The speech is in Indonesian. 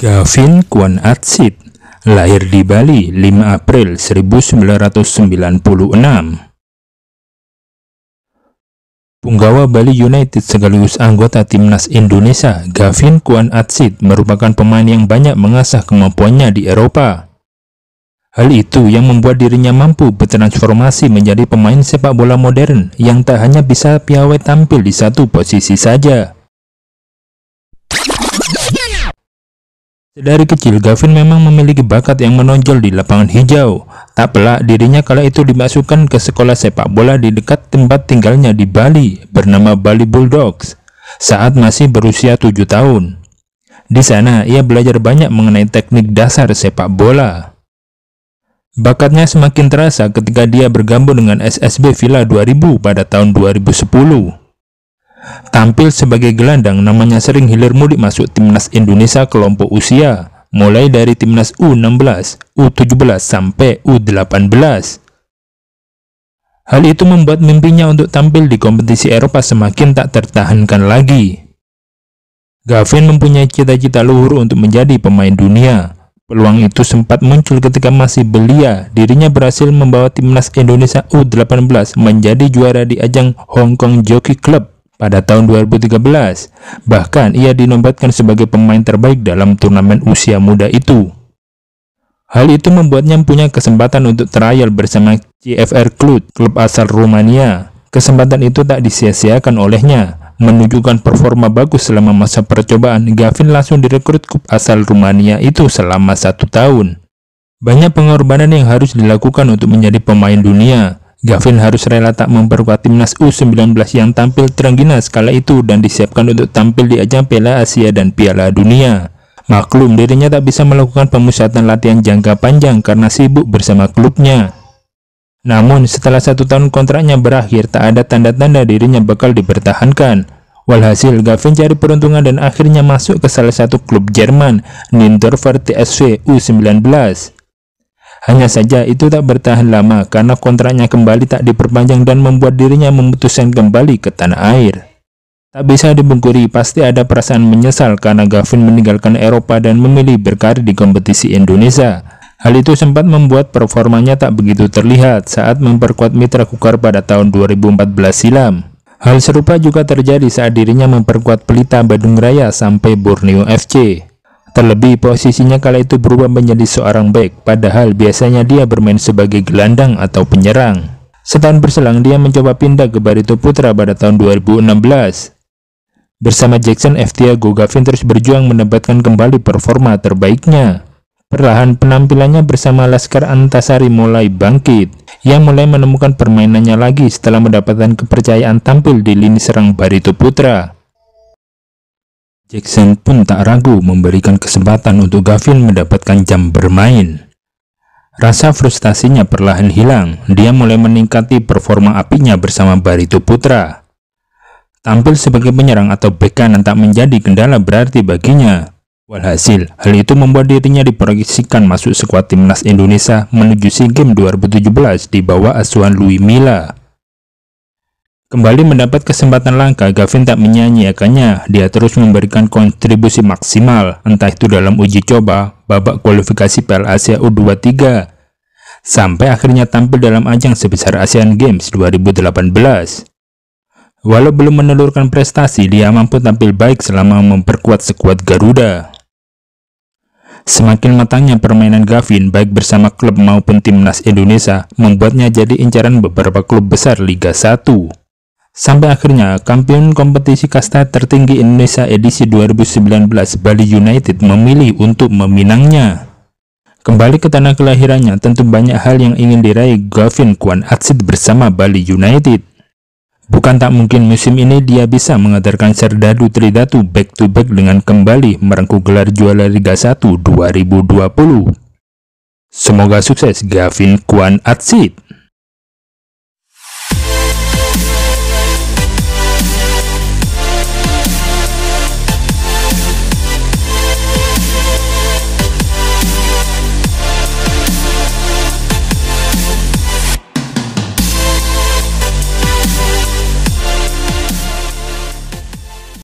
Gavin Kwan Atsit lahir di Bali 5 April 1996. Punggawa Bali United sekaligus anggota timnas Indonesia, Gavin Kwan Atsit merupakan pemain yang banyak mengasah kemampuannya di Eropa. Hal itu yang membuat dirinya mampu bertransformasi menjadi pemain sepak bola modern yang tak hanya bisa piawai tampil di satu posisi saja, Dari kecil, Gavin memang memiliki bakat yang menonjol di lapangan hijau. Tak pelak, dirinya kala itu dimasukkan ke sekolah sepak bola di dekat tempat tinggalnya di Bali, bernama Bali Bulldogs, saat masih berusia 7 tahun. Di sana, ia belajar banyak mengenai teknik dasar sepak bola. Bakatnya semakin terasa ketika dia bergabung dengan SSB Villa 2000 pada tahun 2010. Tampil sebagai gelandang, namanya sering hilir mudik masuk timnas Indonesia kelompok usia, mulai dari timnas U16, U17, sampai U18. Hal itu membuat mimpinya untuk tampil di kompetisi Eropa semakin tak tertahankan lagi. Gavin mempunyai cita-cita luhur untuk menjadi pemain dunia. Peluang itu sempat muncul ketika masih belia, dirinya berhasil membawa timnas Indonesia U18 menjadi juara di ajang Hong Kong Jockey Club pada tahun 2013. Bahkan ia dinobatkan sebagai pemain terbaik dalam turnamen usia muda itu. Hal itu membuatnya punya kesempatan untuk trial bersama CFR Cluj, klub asal Rumania. Kesempatan itu tak disia-siakan olehnya. Menunjukkan performa bagus selama masa percobaan, Gavin langsung direkrut klub asal Rumania itu selama satu tahun. Banyak pengorbanan yang harus dilakukan untuk menjadi pemain dunia. Gavin harus rela tak memperkuat timnas U19 yang tampil terengginas kala itu dan disiapkan untuk tampil di ajang Piala Asia dan Piala Dunia. Maklum dirinya tak bisa melakukan pemusatan latihan jangka panjang karena sibuk bersama klubnya. Namun setelah satu tahun kontraknya berakhir tak ada tanda-tanda dirinya bakal dipertahankan. Walhasil Gavin cari peruntungan dan akhirnya masuk ke salah satu klub Jerman, Nindorfer TSV U19. Hanya saja itu tak bertahan lama karena kontraknya kembali tak diperpanjang dan membuat dirinya memutuskan kembali ke tanah air. Tak bisa dibungkiri, pasti ada perasaan menyesal karena Gavin meninggalkan Eropa dan memilih berkarir di kompetisi Indonesia. Hal itu sempat membuat performanya tak begitu terlihat saat memperkuat mitra Kukar pada tahun 2014 silam. Hal serupa juga terjadi saat dirinya memperkuat pelita Badung Raya sampai Borneo FC. Terlebih posisinya kala itu berubah menjadi seorang back padahal biasanya dia bermain sebagai gelandang atau penyerang. Setahun berselang dia mencoba pindah ke Barito Putra pada tahun 2016. Bersama Jackson F. Tiago, Gavin terus berjuang mendapatkan kembali performa terbaiknya. Perlahan penampilannya bersama Laskar Antasari mulai bangkit, yang mulai menemukan permainannya lagi setelah mendapatkan kepercayaan tampil di lini serang Barito Putra. Jackson pun tak ragu memberikan kesempatan untuk Gavin mendapatkan jam bermain. Rasa frustasinya perlahan hilang, dia mulai meningkati performa apinya bersama Barito Putra. Tampil sebagai penyerang atau bek kanan tak menjadi kendala berarti baginya. Walhasil, hal itu membuat dirinya diproyeksikan masuk skuad timnas Indonesia menuju SEA Games 2017 di bawah asuhan Louis Milla. Kembali mendapat kesempatan langka, Gavin tak menyanyiakannya. Dia terus memberikan kontribusi maksimal, entah itu dalam uji coba, babak kualifikasi Piala Asia U23, sampai akhirnya tampil dalam ajang sebesar ASEAN Games 2018. Walau belum menelurkan prestasi, dia mampu tampil baik selama memperkuat sekuat Garuda. Semakin matangnya permainan Gavin baik bersama klub maupun timnas Indonesia membuatnya jadi incaran beberapa klub besar Liga 1. Sampai akhirnya, kampiun kompetisi kasta tertinggi Indonesia edisi 2019 Bali United memilih untuk meminangnya. Kembali ke tanah kelahirannya, tentu banyak hal yang ingin diraih Gavin Kwan Atsid bersama Bali United. Bukan tak mungkin musim ini dia bisa mengantarkan Serdadu Tridatu back-to-back dengan kembali merengkuh gelar juara Liga 1 2020. Semoga sukses Gavin Kwan Atsid.